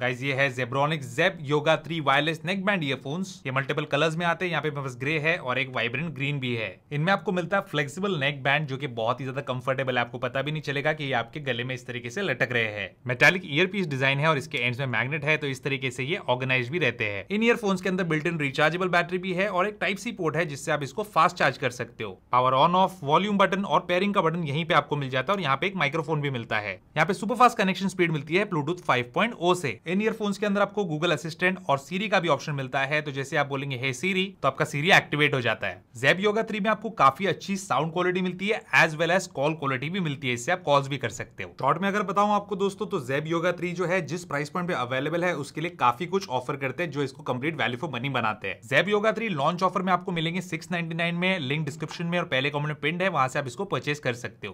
guys ये है Zebronic Zeb Yoga three wireless neck band earphones ये मल्टीपल कलर्स में आते हैं यहाँ पे बस ग्रे है और एक वाइब्रेंट ग्रीन भी है इनमें आपको मिलता है फ्लेक्सिबल नेक बैंड जो कि बहुत ही ज्यादा कंफर्टेबल है आपको पता भी नहीं चलेगा कि ये आपके गले में इस तरीके से लटक रहे हैं मेटालिक ईयर पीस डिजाइन है और इसके एंड में मैग्नेट है तो इस तरीके से ये ऑर्गेनाइज भी रहते हैं इन ईयरफोन्स के अंदर बिल्ट इन रिचार्जेबल बैटरी भी है और एक टाइप सी पोर्ट है जिससे आप इसको फास्ट चार्ज कर सकते हो power on off volume button और पेयरिंग का बटन यहीं पे आपको मिल जाता है और यहाँ पे एक माइक्रोफोन भी मिलता है यहाँ पे सुपरफास्ट कनेक्शन स्पीड मिलती है ब्लूटूथ फाइव oh से इन ईयरफोन्स के अंदर आपको गूगल असिस्टेंट और सीरी का भी ऑप्शन मिलता है तो जैसे आप बोलेंगे हे सीरी तो आपका सीरी एक्टिवेट हो जाता है जेब योगा थ्री में आपको काफी अच्छी साउंड क्वालिटी मिलती है as well as call quality भी मिलती है इससे आप कॉल्स भी कर सकते हो शॉर्ट में अगर बताऊं आपको दोस्तों तो जेब योगा थ्री जो है जिस प्राइस पॉइंट पे अवेलेबल है उसके लिए काफी कुछ ऑफर करते हैं जो इसको कंप्लीट वैल्यू फॉर मनी बनाते हैं जेब योगा थ्री लॉन्च ऑफर में आपको मिलेंगे सिक्स में लिंक डिस्क्रिप्शन में और पहले कॉमेंट पिंड है वहां से आप इसको परचेस कर सकते हो